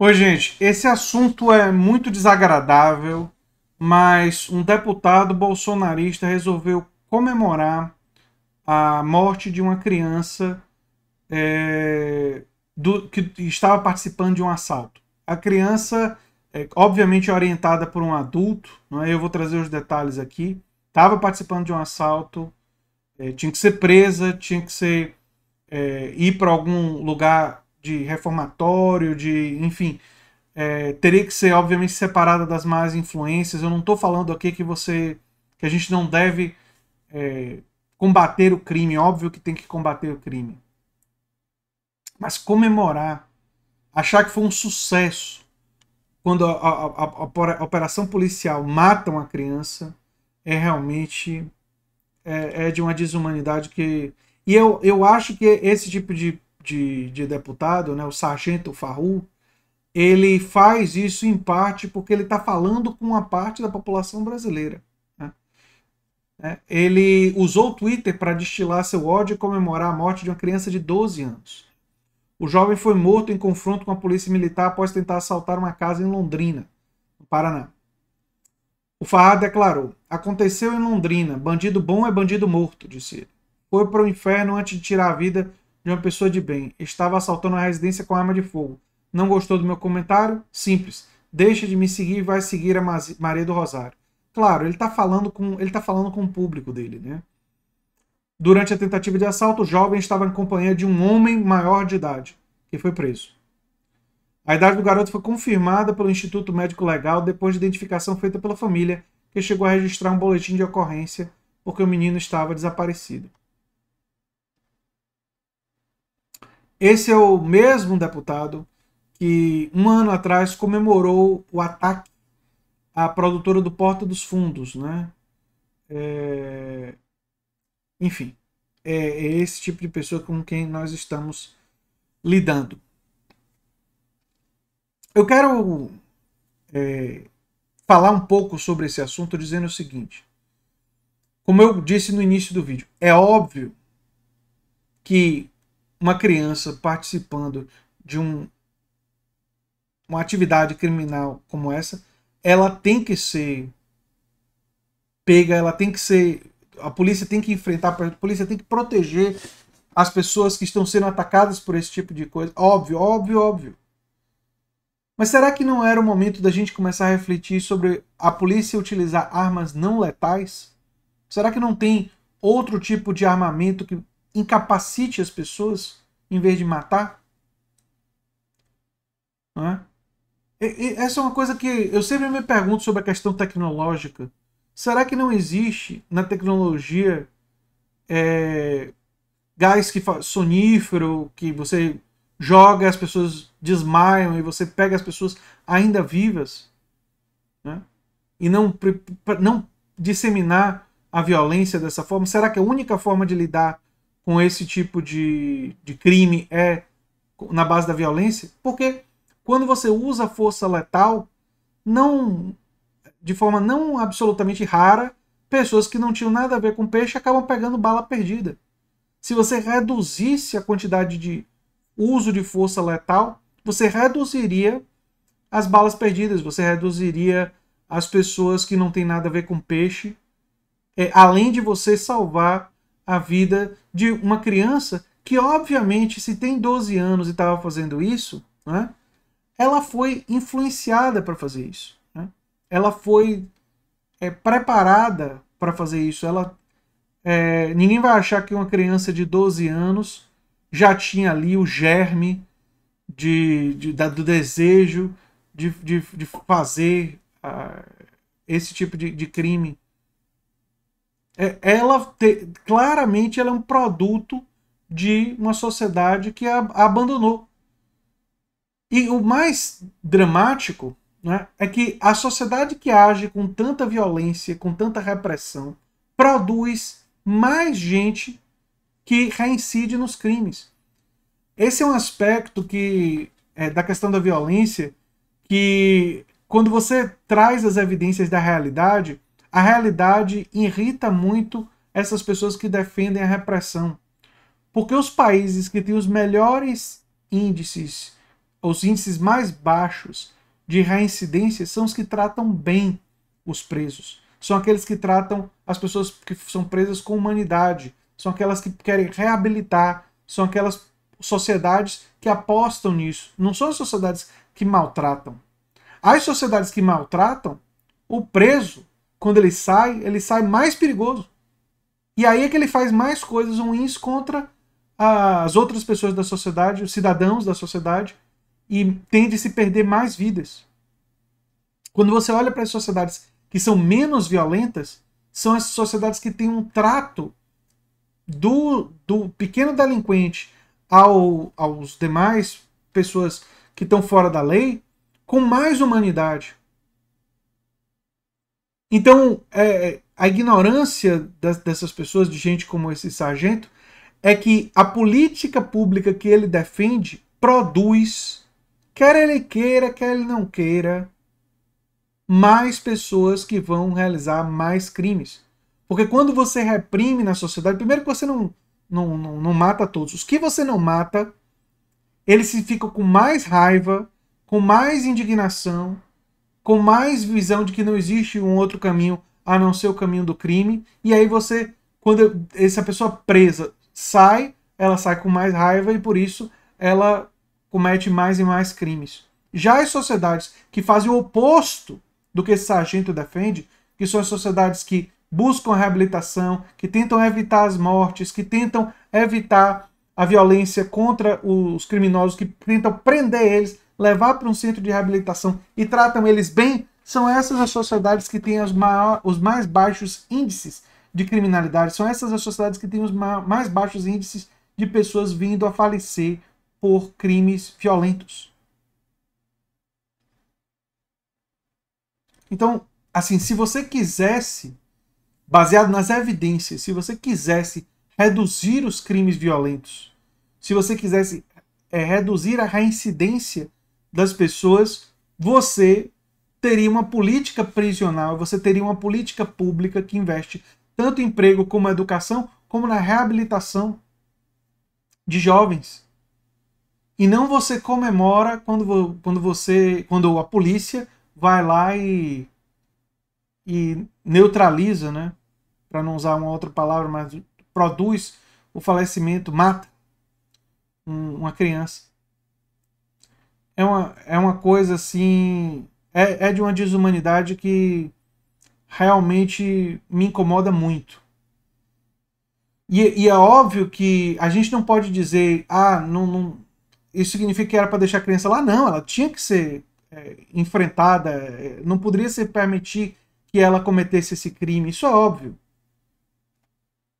Oi, gente. Esse assunto é muito desagradável, mas um deputado bolsonarista resolveu comemorar a morte de uma criança é, do, que estava participando de um assalto. A criança, é, obviamente orientada por um adulto, é? eu vou trazer os detalhes aqui, estava participando de um assalto, é, tinha que ser presa, tinha que ser é, ir para algum lugar de reformatório, de enfim, é, teria que ser obviamente separada das más influências. Eu não estou falando aqui que você que a gente não deve é, combater o crime, óbvio que tem que combater o crime, mas comemorar, achar que foi um sucesso quando a, a, a, a operação policial mata uma criança é realmente é, é de uma desumanidade que e eu, eu acho que esse tipo de de, de deputado, né, o sargento Farru, ele faz isso em parte porque ele está falando com uma parte da população brasileira. Né? É, ele usou o Twitter para destilar seu ódio e comemorar a morte de uma criança de 12 anos. O jovem foi morto em confronto com a polícia militar após tentar assaltar uma casa em Londrina, no Paraná. O Farrar declarou: Aconteceu em Londrina, bandido bom é bandido morto, disse ele. Foi para o inferno antes de tirar a vida de uma pessoa de bem. Estava assaltando a residência com arma de fogo. Não gostou do meu comentário? Simples. Deixa de me seguir e vai seguir a Maria do Rosário. Claro, ele está falando com ele tá falando com o público dele, né? Durante a tentativa de assalto, o jovem estava em companhia de um homem maior de idade, que foi preso. A idade do garoto foi confirmada pelo Instituto Médico Legal depois de identificação feita pela família, que chegou a registrar um boletim de ocorrência porque o menino estava desaparecido. Esse é o mesmo deputado que um ano atrás comemorou o ataque à produtora do Porta dos Fundos, né? É... Enfim, é, é, esse tipo de pessoa com quem nós estamos lidando. Eu quero é, falar um pouco sobre esse assunto dizendo o seguinte. Como eu disse no início do vídeo, é óbvio que uma criança participando de um, uma atividade criminal como essa, ela tem que ser pega, ela tem que ser. A polícia tem que enfrentar, a polícia tem que proteger as pessoas que estão sendo atacadas por esse tipo de coisa. Óbvio, óbvio, óbvio. Mas será que não era o momento da gente começar a refletir sobre a polícia utilizar armas não letais? Será que não tem outro tipo de armamento que incapacite as pessoas em vez de matar? É? E, e essa é uma coisa que eu sempre me pergunto sobre a questão tecnológica. Será que não existe na tecnologia é, gás que sonífero que você joga as pessoas desmaiam e você pega as pessoas ainda vivas, né? E não não disseminar a violência dessa forma. Será que a única forma de lidar com esse tipo de, de crime é na base da violência, porque quando você usa força letal, não de forma não absolutamente rara, pessoas que não tinham nada a ver com peixe acabam pegando bala perdida. Se você reduzisse a quantidade de uso de força letal, você reduziria as balas perdidas, você reduziria as pessoas que não têm nada a ver com peixe, é, além de você salvar a vida de uma criança que, obviamente, se tem 12 anos e estava fazendo isso, né, ela foi influenciada para fazer isso. Né? Ela foi é, preparada para fazer isso. Ela é, ninguém vai achar que uma criança de 12 anos já tinha ali o germe de, de da, do desejo de, de, de fazer uh, esse tipo de, de crime é, ela te, claramente ela é um produto de uma sociedade que a, a abandonou. E o mais dramático né, é que a sociedade que age com tanta violência, com tanta repressão, produz mais gente que reincide nos crimes. Esse é um aspecto que é, da questão da violência que quando você traz as evidências da realidade, a realidade irrita muito essas pessoas que defendem a repressão. Porque os países que têm os melhores índices, os índices mais baixos de reincidência, são os que tratam bem os presos. São aqueles que tratam as pessoas que são presas com humanidade. São aquelas que querem reabilitar. São aquelas sociedades que apostam nisso. Não são as sociedades que maltratam. As sociedades que maltratam, o preso quando ele sai, ele sai mais perigoso. E aí é que ele faz mais coisas ruins contra as outras pessoas da sociedade, os cidadãos da sociedade, e tende a se perder mais vidas. Quando você olha para as sociedades que são menos violentas, são as sociedades que têm um trato do, do pequeno delinquente ao, aos demais pessoas que estão fora da lei com mais humanidade. Então, é, a ignorância das, dessas pessoas, de gente como esse sargento, é que a política pública que ele defende produz, quer ele queira, quer ele não queira, mais pessoas que vão realizar mais crimes. Porque quando você reprime na sociedade, primeiro que você não, não, não, não mata todos. Os que você não mata, eles ficam com mais raiva, com mais indignação, com mais visão de que não existe um outro caminho a não ser o caminho do crime. E aí você, quando essa pessoa presa sai, ela sai com mais raiva e por isso ela comete mais e mais crimes. Já as sociedades que fazem o oposto do que esse sargento defende, que são as sociedades que buscam a reabilitação, que tentam evitar as mortes, que tentam evitar a violência contra os criminosos, que tentam prender eles, levar para um centro de reabilitação e tratam eles bem, são essas as sociedades que têm os, maior, os mais baixos índices de criminalidade, são essas as sociedades que têm os mais baixos índices de pessoas vindo a falecer por crimes violentos. Então, assim, se você quisesse, baseado nas evidências, se você quisesse reduzir os crimes violentos, se você quisesse é, reduzir a reincidência das pessoas, você teria uma política prisional, você teria uma política pública que investe tanto em emprego como educação, como na reabilitação de jovens. E não você comemora quando, quando você quando a polícia vai lá e, e neutraliza, né? Para não usar uma outra palavra, mas produz o falecimento, mata uma criança é uma, é uma coisa assim. É, é de uma desumanidade que realmente me incomoda muito. E, e, é óbvio que a gente não pode dizer, ah, não, não isso significa que era para deixar a criança lá. Não, ela tinha que ser é, enfrentada, é, não poderia se permitir que ela cometesse esse crime. Isso é óbvio.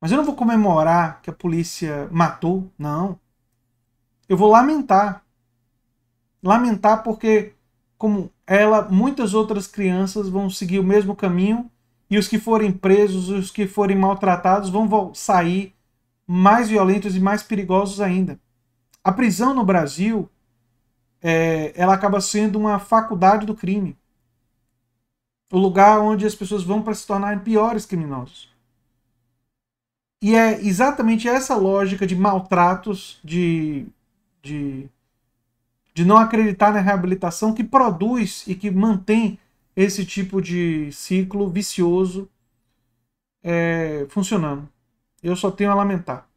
Mas eu não vou comemorar que a polícia matou, não. Eu vou lamentar lamentar porque, como ela, muitas outras crianças vão seguir o mesmo caminho e os que forem presos, os que forem maltratados vão sair mais violentos e mais perigosos ainda. A prisão no Brasil, é, ela acaba sendo uma faculdade do crime. O lugar onde as pessoas vão para se tornarem piores criminosos. E é exatamente essa lógica de maltratos, de, de de não acreditar na reabilitação que produz e que mantém esse tipo de ciclo vicioso é, funcionando. Eu só tenho a lamentar.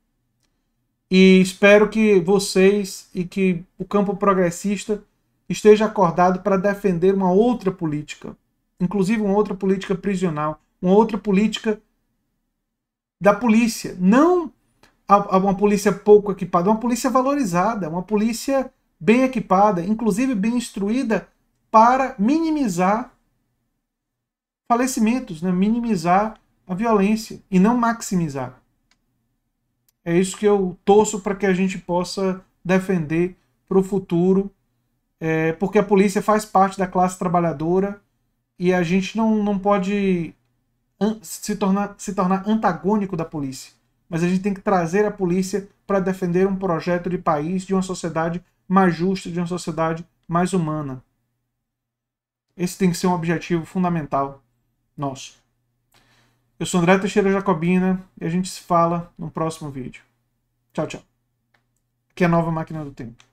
E espero que vocês e que o campo progressista esteja acordado para defender uma outra política, inclusive uma outra política prisional, uma outra política da polícia, não a, a uma polícia pouco equipada, uma polícia valorizada, uma polícia bem equipada, inclusive bem instruída, para minimizar falecimentos, né? minimizar a violência e não maximizar. É isso que eu torço para que a gente possa defender para o futuro, é, porque a polícia faz parte da classe trabalhadora e a gente não, não pode se tornar, se tornar antagônico da polícia. Mas a gente tem que trazer a polícia para defender um projeto de país, de uma sociedade mais justa, de uma sociedade mais humana. Esse tem que ser um objetivo fundamental nosso. Eu sou André Teixeira Jacobina e a gente se fala no próximo vídeo. Tchau, tchau. Aqui é a nova máquina do tempo.